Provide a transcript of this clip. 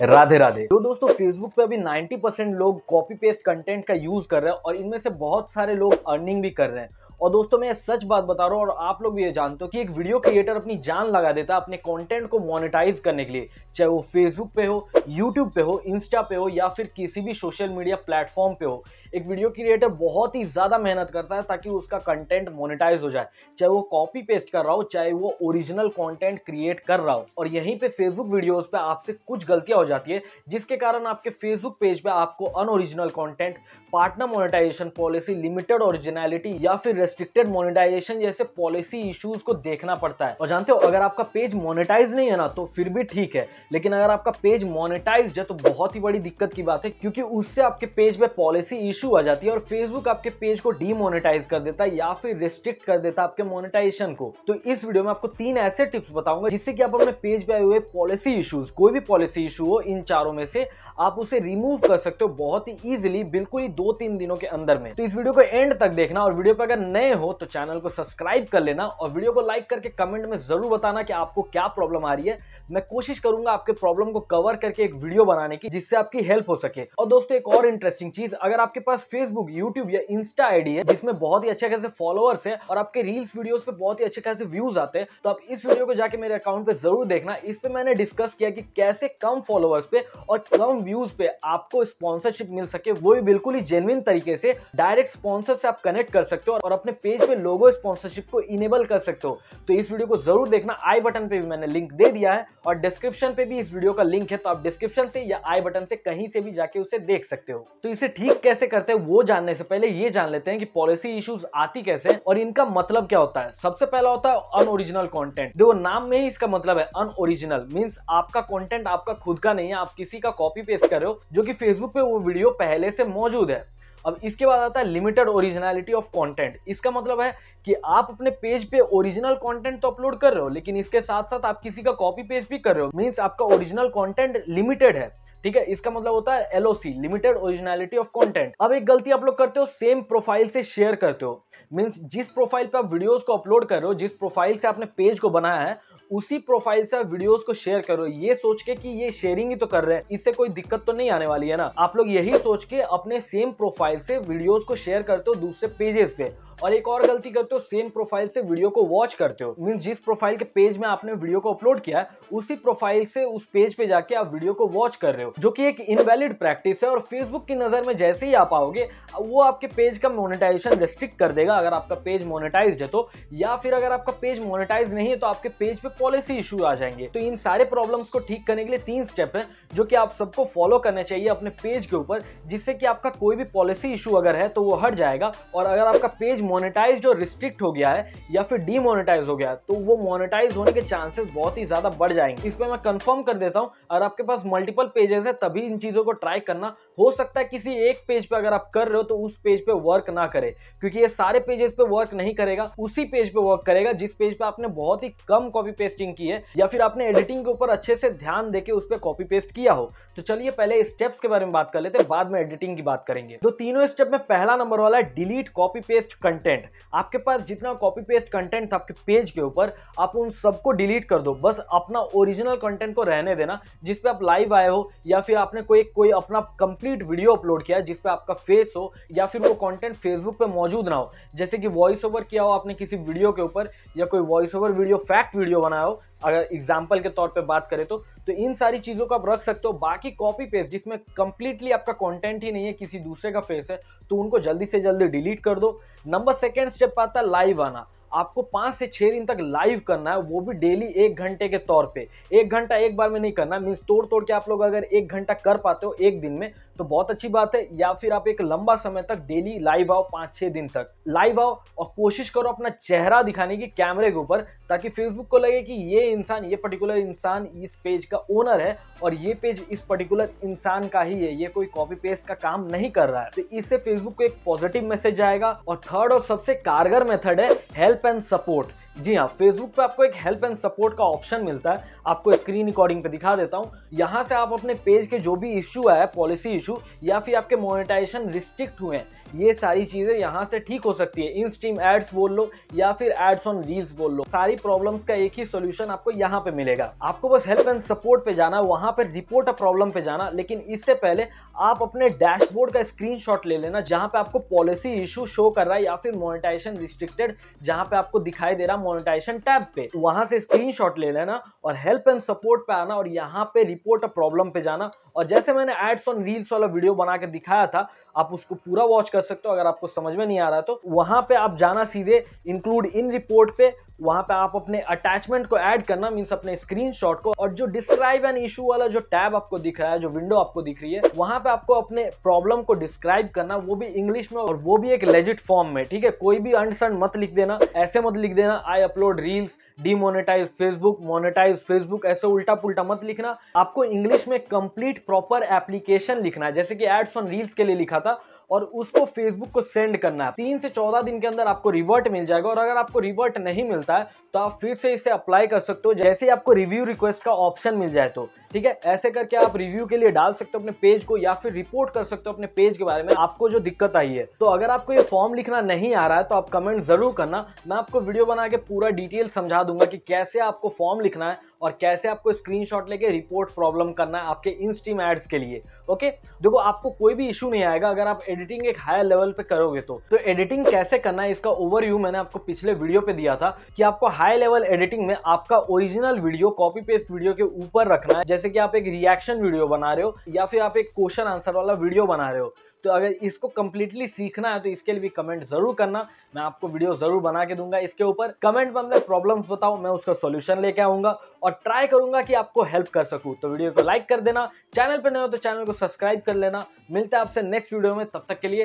राधे राधे तो दोस्तों फेसबुक पे अभी 90 परसेंट लोग कॉपी पेस्ट कंटेंट का यूज कर रहे हैं और इनमें से बहुत सारे लोग अर्निंग भी कर रहे हैं और दोस्तों मैं सच बात बता रहा हूँ और आप लोग भी ये जानते हो कि एक वीडियो क्रिएटर अपनी जान लगा देता है अपने कंटेंट को मोनेटाइज करने के लिए चाहे वो फेसबुक पे हो यूट्यूब पे हो इंस्टा पे हो या फिर किसी भी सोशल मीडिया प्लेटफॉर्म पे हो एक वीडियो क्रिएटर बहुत ही ज़्यादा मेहनत करता है ताकि उसका कंटेंट मोनेटाइज हो जाए चाहे वो कॉपी पेस्ट कर रहा हो चाहे वो ओरिजिनल कंटेंट क्रिएट कर रहा हो और यहीं पे फेसबुक वीडियोस पे आपसे कुछ गलतियां हो जाती है जिसके कारण आपके फेसबुक पेज पे आपको unoriginal content partner monetisation policy limited originality या फिर रेस्ट्रिक्टेड मोनिटाइजेशन जैसे पॉलिसी इश्यूज को देखना पड़ता है और जानते हो अगर आपका पेज मोनिटाइज नहीं है ना तो फिर भी ठीक है लेकिन अगर आपका पेज मोनिटाइज है तो बहुत ही बड़ी दिक्कत की बात है क्योंकि उससे आपके पेज पे पॉलिसी इशू इशू आ जाती है और फेसबुक आपके पेज को डीमोनेटाइज कर देता है या फिर रिस्ट्रिक्ट कर देता है आपके मोनेटाइजेशन को तो इस वीडियो में आपको तीन ऐसे टिप्स बताऊंगा जिससे कि आप अपने पेज पे आए हुए पॉलिसी इश्यूज कोई भी पॉलिसी इशू हो इन चारों में से आप उसे रिमूव कर सकते हो बहुत ही इजिली बिल्कुल ही दो तीन दिनों के अंदर में तो इस वीडियो को एंड तक देखना और वीडियो पर अगर नए हो तो चैनल को सब्सक्राइब कर लेना और वीडियो को लाइक करके कमेंट में जरूर बताना कि आपको क्या प्रॉब्लम आ रही है मैं कोशिश करूंगा आपके प्रॉब्लम को कवर करके एक वीडियो बनाने की जिससे आपकी हेल्प हो सके और दोस्तों एक और इंटरेस्टिंग चीज अगर आपके पास पास फेसबुक यूट्यूब या इंस्टा आईडी है जिसमें बहुत ही अच्छे खासे फॉलोअर्स है और आपके रील्स वीडियोस पे बहुत ही अच्छे खासे व्यूज आते हैं तो आप इस वीडियो को जाके मेरे अकाउंट पे जरूर देखना इस पे मैंने डिस्कस किया कि कैसे कम फॉलोअर्स पे और कम व्यूज पे आपको स्पॉन्सरशिप मिल सके वो भी बिल्कुल ही जेनविन तरीके से डायरेक्ट स्पॉन्सर से आप कनेक्ट कर सकते हो और अपने पेज पे लोगो स्पॉन्सरशिप को इनेबल कर सकते हो तो इस वीडियो को जरूर देखना आई बटन पे भी मैंने लिंक दे दिया है और डिस्क्रिप्शन पे भी इस वीडियो का लिंक है तो आप डिस्क्रिप्शन से या आई बटन से कहीं से भी जाके उसे देख सकते हो तो इसे ठीक कैसे करते हैं वो जानने से पहले ये जान लेते हैं कि पॉलिसी इश्यूज आती कैसे और इनका मतलब क्या होता है सबसे पहला होता है अनओरिजिनल कंटेंट देखो नाम में ही इसका मतलब है अनओरिजिनल मींस आपका कंटेंट आपका खुद का नहीं है आप किसी का कॉपी पेस्ट कर रहे हो जो कि फेसबुक पे वो वीडियो पहले से मौजूद है अब इसके बाद आता है लिमिटेड ओरिजिनलिटी ऑफ कंटेंट इसका मतलब है कि आप अपने पेज पे ओरिजिनल कंटेंट तो अपलोड कर रहे हो लेकिन इसके साथ साथ आप किसी का कॉपी पेज भी कर रहे हो मीन्स आपका ओरिजिनल कंटेंट लिमिटेड है ठीक है इसका मतलब होता है LOC limited originality of content अब एक गलती आप लोग करते हो सेम प्रोफाइल से शेयर करते हो मीन्स जिस प्रोफाइल पर आप वीडियोज को अपलोड कर रहे हो जिस प्रोफाइल से आपने पेज को बनाया है उसी प्रोफाइल से आप वीडियोस को शेयर करो ये सोच के कि ये शेयरिंग ही तो कर रहे हैं इससे कोई दिक्कत तो नहीं आने वाली है ना आप लोग यही सोच के अपने सेम प्रोफाइल से वीडियोस को शेयर करते हो दूसरे पेजेस पे और एक और गलती करते हो सेम प्रोफाइल से वीडियो को वॉच करते हो मीन्स जिस प्रोफाइल के पेज में आपने वीडियो को अपलोड किया है उसी प्रोफाइल से उस पेज पे जाके आप वीडियो को वॉच कर रहे हो जो कि एक इनवैलिड प्रैक्टिस है और फेसबुक की नज़र में जैसे ही आप आओगे वो आपके पेज का मोनेटाइजेशन रिस्ट्रिक्ट कर देगा अगर आपका पेज मोनेटाइज है तो या फिर अगर आपका पेज मोनेटाइज नहीं है तो आपके पेज पे पॉलिसी इशू आ जाएंगे तो इन सारे प्रॉब्लम्स को ठीक करने के लिए तीन स्टेप है जो कि आप सबको फॉलो करना चाहिए अपने पेज के ऊपर जिससे कि आपका कोई भी पॉलिसी इशू अगर है तो वो हट जाएगा और अगर आपका पेज मोनिटाइज और रिस्ट्रिक्ट हो गया है या फिर डीमोनिटाइज हो गया है तो वो मोनिटाइज होने के चांसेस बहुत ही ज़्यादा बढ़ जाएंगे इस पर मैं कंफर्म कर देता हूँ अगर आपके पास मल्टीपल पेजेस है तभी इन चीज़ों को ट्राई करना हो सकता है किसी एक पेज पर अगर आप कर रहे हो तो उस पेज पे वर्क ना करे क्योंकि ये सारे पेजेस पे वर्क नहीं करेगा उसी पेज पे वर्क करेगा जिस पेज पे आपने बहुत ही कम कॉपी पेस्ट पेस्टिंग की है या फिर आपने एडिटिंग के ऊपर अच्छे से ध्यान देके उस पर कॉपी पेस्ट किया हो तो चलिए पहले स्टेप्स के बारे में बात कर लेते हैं बाद में एडिटिंग की बात करेंगे तो तीनों स्टेप में पहला नंबर वाला है डिलीट कॉपी पेस्ट कंटेंट आपके पास जितना कॉपी पेस्ट कंटेंट था आपके पेज के ऊपर आप उन सबको डिलीट कर दो बस अपना ओरिजिनल कंटेंट को रहने देना जिसपे आप लाइव आए हो या फिर आपने कोई कोई अपना कंप्लीट वीडियो अपलोड किया है जिसपे आपका फेस हो या फिर वो कंटेंट फेसबुक पे मौजूद ना हो जैसे कि वॉइस ओवर किया हो आपने किसी वीडियो के ऊपर या कोई voice over video fact video बना ना हो अगर एग्जाम्पल के तौर पर बात करें तो तो इन सारी चीज़ों को आप रख सकते हो बाकी कॉपी पेस्ट जिसमें कंप्लीटली आपका कंटेंट ही नहीं है किसी दूसरे का फेस है तो उनको जल्दी से जल्दी डिलीट कर दो नंबर सेकेंड स्टेप आता है लाइव आना आपको पाँच से छः दिन तक लाइव करना है वो भी डेली एक घंटे के तौर पे एक घंटा एक बार में नहीं करना मीन्स तोड़ तोड़ के आप लोग अगर एक घंटा कर पाते हो एक दिन में तो बहुत अच्छी बात है या फिर आप एक लंबा समय तक डेली लाइव आओ पाँच छः दिन तक लाइव आओ और कोशिश करो अपना चेहरा दिखाने की कैमरे के ऊपर ताकि फेसबुक को लगे कि ये इंसान ये पर्टिकुलर इंसान इस पेज का ओनर है और ये पेज इस पर्टिकुलर इंसान का ही है ये कोई कॉपी पेस्ट का काम नहीं कर रहा है तो इससे फेसबुक को एक पॉजिटिव मैसेज आएगा और थर्ड और सबसे कारगर मेथड है हेल्प and support जी हाँ फेसबुक पे आपको एक हेल्प एंड सपोर्ट का ऑप्शन मिलता है आपको स्क्रीन रिकॉर्डिंग पे दिखा देता हूँ यहाँ से आप अपने पेज के जो भी इशू है पॉलिसी इशू या फिर आपके मोनेटाइजेशन रिस्ट्रिक्ट हुए हैं ये सारी चीज़ें यहाँ से ठीक हो सकती है इन स्ट्रीम एड्स बोल लो या फिर एड्स ऑन रील्स बोल लो सारी प्रॉब्लम्स का एक ही सोल्यूशन आपको यहाँ पे मिलेगा आपको बस हेल्प एंड सपोर्ट पे जाना वहाँ पर रिपोर्ट अ प्रॉब्लम पे जाना लेकिन इससे पहले आप अपने डैशबोर्ड का स्क्रीन ले लेना जहाँ पे आपको पॉलिसी इशू शो कर रहा है या फिर मोनिटाइजेशन रिस्ट्रिक्टेड जहाँ पे आपको दिखाई दे रहा मोनेटाइजेशन टैब पे तो वहां से स्क्रीनशॉट ले लेना और हेल्प एंड सपोर्ट पे आना और यहाँ पे रिपोर्ट अ प्रॉब्लम पे जाना और जैसे मैंने एड्स ऑन रील्स वाला वीडियो बना के दिखाया था आप उसको पूरा वॉच कर सकते हो अगर आपको समझ में नहीं आ रहा तो वहां पे आप जाना सीधे इंक्लूड इन रिपोर्ट पे वहां पे आप अपने अटैचमेंट को ऐड करना मीन्स अपने स्क्रीन को और जो डिस्क्राइब एंड इशू वाला जो टैब आपको दिख रहा है जो विंडो आपको दिख रही है वहां पे आपको अपने प्रॉब्लम को डिस्क्राइब करना वो भी इंग्लिश में और वो भी एक लेजिट फॉर्म में ठीक है कोई भी अंडरस्टैंड मत लिख देना ऐसे मत लिख देना I upload reels demonetise Facebook monetise Facebook ऐसे उल्टा पुल्टा मत लिखना आपको इंग्लिश में कंप्लीट प्रॉपर एप्लीकेशन लिखना है जैसे कि एड्स ऑन रील्स के लिए लिखा था और उसको फेसबुक को सेंड करना है तीन से चौदह दिन के अंदर आपको रिवर्ट मिल जाएगा और अगर आपको रिवर्ट नहीं मिलता है तो आप फिर से इसे अप्लाई कर सकते हो जैसे ही आपको रिव्यू रिक्वेस्ट का ऑप्शन मिल जाए तो ठीक है ऐसे करके आप रिव्यू के लिए डाल सकते हो अपने पेज को या फिर रिपोर्ट कर सकते हो अपने पेज के बारे में आपको जो दिक्कत आई है तो अगर आपको ये फॉर्म लिखना नहीं आ रहा है तो आप कमेंट जरूर करना मैं आपको वीडियो बना के पूरा डिटेल समझा दूंगा कि कैसे आपको फॉर्म लिखना है और कैसे आपको स्क्रीनशॉट लेके रिपोर्ट प्रॉब्लम करना है आपके इंस्टीम एड्स के लिए ओके देखो आपको कोई भी इशू नहीं आएगा अगर आप एडिटिंग एक हायर लेवल पे करोगे तो तो एडिटिंग कैसे करना है इसका ओवरव्यू मैंने आपको पिछले वीडियो पे दिया था कि आपको हाई लेवल एडिटिंग में आपका original video copy paste video के ऊपर रखना है जैसे जैसे कि आप एक रिएक्शन वीडियो बना रहे हो या फिर आप एक क्वेश्चन आंसर वाला वीडियो बना रहे हो तो अगर इसको कंप्लीटली सीखना है तो इसके लिए भी कमेंट जरूर करना मैं आपको वीडियो जरूर बना के दूंगा इसके ऊपर कमेंट में अपने प्रॉब्लम्स बताओ मैं उसका सोल्यूशन लेके आऊंगा और ट्राई करूंगा कि आपको हेल्प कर सकूँ तो वीडियो को लाइक कर देना चैनल पर नहीं हो तो चैनल को सब्सक्राइब कर लेना मिलता है आपसे नेक्स्ट वीडियो में तब तक के लिए